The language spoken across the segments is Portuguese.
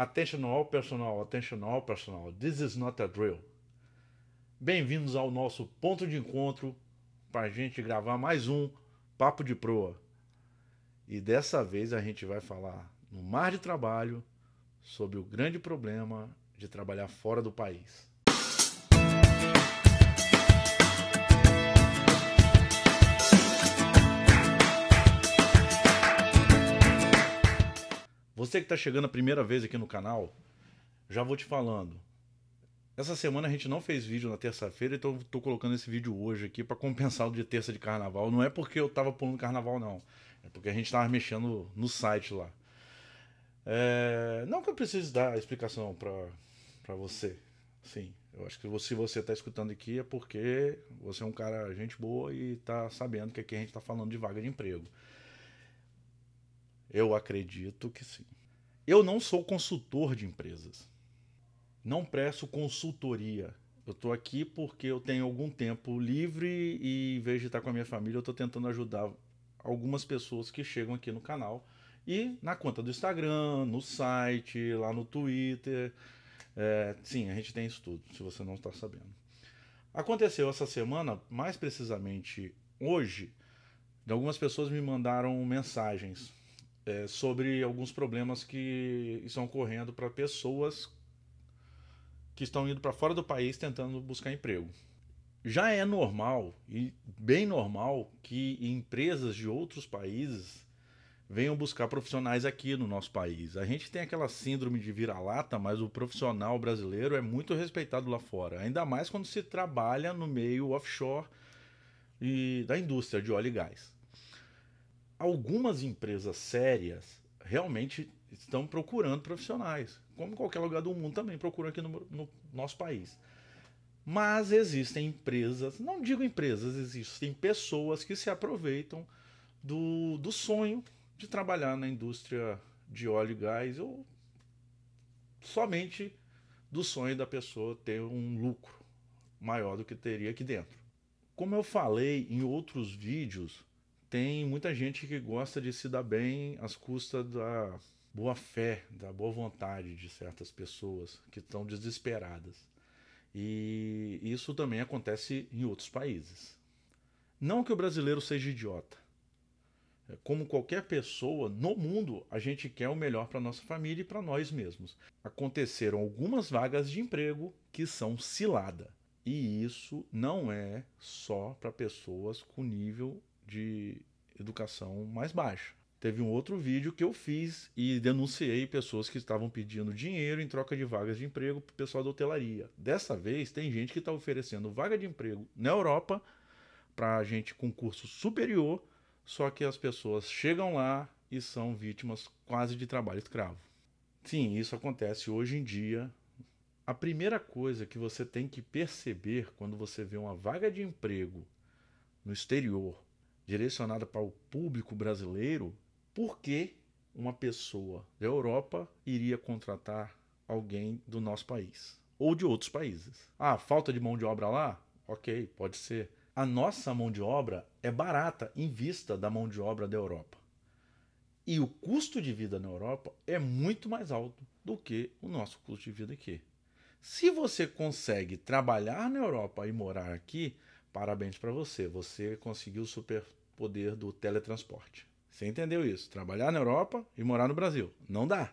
Attention all personal, attention all personal. This is not a drill. Bem-vindos ao nosso ponto de encontro para a gente gravar mais um Papo de Proa. E dessa vez a gente vai falar no mar de trabalho sobre o grande problema de trabalhar fora do país. Você que está chegando a primeira vez aqui no canal, já vou te falando. Essa semana a gente não fez vídeo na terça-feira, então eu tô colocando esse vídeo hoje aqui para compensar o de terça de carnaval. Não é porque eu tava pulando carnaval, não. É porque a gente tava mexendo no site lá. É... Não que eu precise dar a explicação para você. Sim, eu acho que se você tá escutando aqui é porque você é um cara gente boa e tá sabendo que aqui a gente tá falando de vaga de emprego. Eu acredito que sim. Eu não sou consultor de empresas. Não presto consultoria. Eu estou aqui porque eu tenho algum tempo livre e, em vez de estar com a minha família, eu estou tentando ajudar algumas pessoas que chegam aqui no canal e na conta do Instagram, no site, lá no Twitter. É, sim, a gente tem isso tudo, se você não está sabendo. Aconteceu essa semana, mais precisamente hoje, algumas pessoas me mandaram mensagens é, sobre alguns problemas que estão ocorrendo para pessoas que estão indo para fora do país tentando buscar emprego. Já é normal e bem normal que empresas de outros países venham buscar profissionais aqui no nosso país. A gente tem aquela síndrome de vira-lata, mas o profissional brasileiro é muito respeitado lá fora, ainda mais quando se trabalha no meio offshore e da indústria de óleo e gás algumas empresas sérias realmente estão procurando profissionais, como qualquer lugar do mundo também procura aqui no, no nosso país. Mas existem empresas, não digo empresas, existem pessoas que se aproveitam do, do sonho de trabalhar na indústria de óleo e gás ou somente do sonho da pessoa ter um lucro maior do que teria aqui dentro. Como eu falei em outros vídeos, tem muita gente que gosta de se dar bem às custas da boa fé, da boa vontade de certas pessoas que estão desesperadas. E isso também acontece em outros países. Não que o brasileiro seja idiota. É, como qualquer pessoa no mundo, a gente quer o melhor para nossa família e para nós mesmos. Aconteceram algumas vagas de emprego que são cilada. E isso não é só para pessoas com nível de educação mais baixa. Teve um outro vídeo que eu fiz e denunciei pessoas que estavam pedindo dinheiro em troca de vagas de emprego para o pessoal da hotelaria. Dessa vez, tem gente que está oferecendo vaga de emprego na Europa para gente com curso superior, só que as pessoas chegam lá e são vítimas quase de trabalho escravo. Sim, isso acontece hoje em dia. A primeira coisa que você tem que perceber quando você vê uma vaga de emprego no exterior direcionada para o público brasileiro, por que uma pessoa da Europa iria contratar alguém do nosso país ou de outros países? Ah, falta de mão de obra lá? Ok, pode ser. A nossa mão de obra é barata em vista da mão de obra da Europa. E o custo de vida na Europa é muito mais alto do que o nosso custo de vida aqui. Se você consegue trabalhar na Europa e morar aqui, Parabéns para você, você conseguiu o superpoder do teletransporte. Você entendeu isso? Trabalhar na Europa e morar no Brasil. Não dá.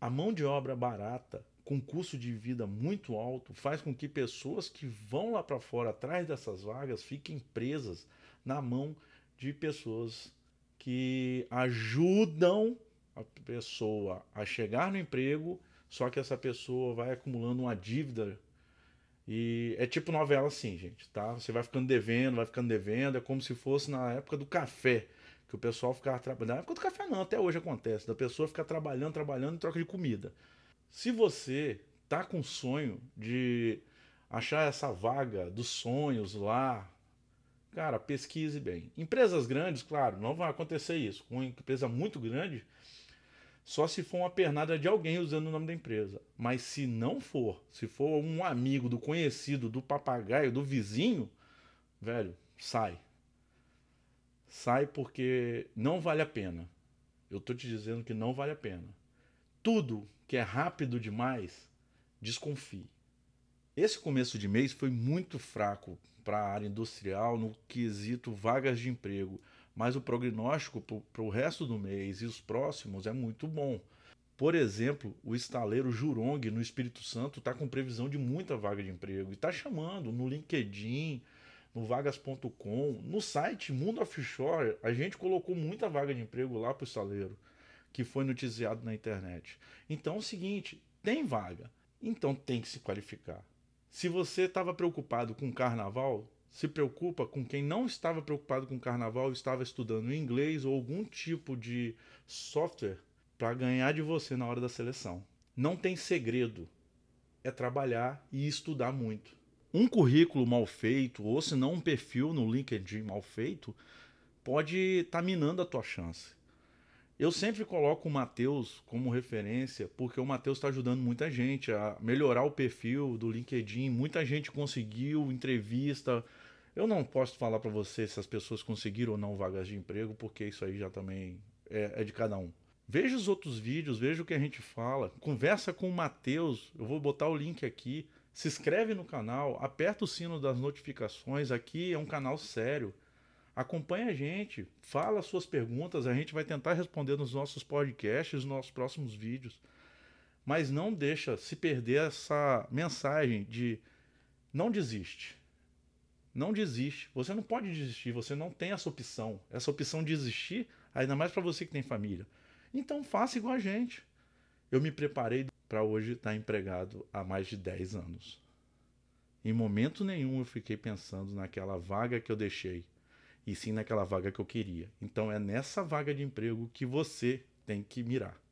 A mão de obra barata, com custo de vida muito alto, faz com que pessoas que vão lá para fora atrás dessas vagas fiquem presas na mão de pessoas que ajudam a pessoa a chegar no emprego, só que essa pessoa vai acumulando uma dívida e é tipo novela assim, gente, tá? Você vai ficando devendo, vai ficando devendo, é como se fosse na época do café, que o pessoal ficava trabalhando. Na época do café não, até hoje acontece, da pessoa ficar trabalhando, trabalhando em troca de comida. Se você tá com sonho de achar essa vaga dos sonhos lá, cara, pesquise bem. Empresas grandes, claro, não vai acontecer isso. Com uma empresa muito grande, só se for uma pernada de alguém usando o nome da empresa. Mas se não for, se for um amigo do conhecido, do papagaio, do vizinho, velho, sai. Sai porque não vale a pena. Eu tô te dizendo que não vale a pena. Tudo que é rápido demais, desconfie. Esse começo de mês foi muito fraco para a área industrial no quesito vagas de emprego mas o prognóstico para o resto do mês e os próximos é muito bom. Por exemplo, o estaleiro Jurong, no Espírito Santo, está com previsão de muita vaga de emprego e está chamando no LinkedIn, no vagas.com, no site Mundo Offshore, a gente colocou muita vaga de emprego lá para o estaleiro, que foi noticiado na internet. Então é o seguinte, tem vaga, então tem que se qualificar. Se você estava preocupado com o carnaval, se preocupa com quem não estava preocupado com o carnaval, estava estudando inglês ou algum tipo de software para ganhar de você na hora da seleção. Não tem segredo. É trabalhar e estudar muito. Um currículo mal feito, ou se não um perfil no LinkedIn mal feito, pode estar tá minando a tua chance. Eu sempre coloco o Matheus como referência, porque o Matheus está ajudando muita gente a melhorar o perfil do LinkedIn. Muita gente conseguiu entrevista, eu não posso falar para você se as pessoas conseguiram ou não vagas de emprego, porque isso aí já também é, é de cada um. Veja os outros vídeos, veja o que a gente fala, conversa com o Matheus, eu vou botar o link aqui. Se inscreve no canal, aperta o sino das notificações, aqui é um canal sério. Acompanha a gente, fala suas perguntas, a gente vai tentar responder nos nossos podcasts, nos nossos próximos vídeos. Mas não deixa se perder essa mensagem de não desiste. Não desiste. Você não pode desistir, você não tem essa opção. Essa opção de desistir, ainda mais para você que tem família. Então faça igual a gente. Eu me preparei para hoje estar tá empregado há mais de 10 anos. Em momento nenhum eu fiquei pensando naquela vaga que eu deixei, e sim naquela vaga que eu queria. Então é nessa vaga de emprego que você tem que mirar.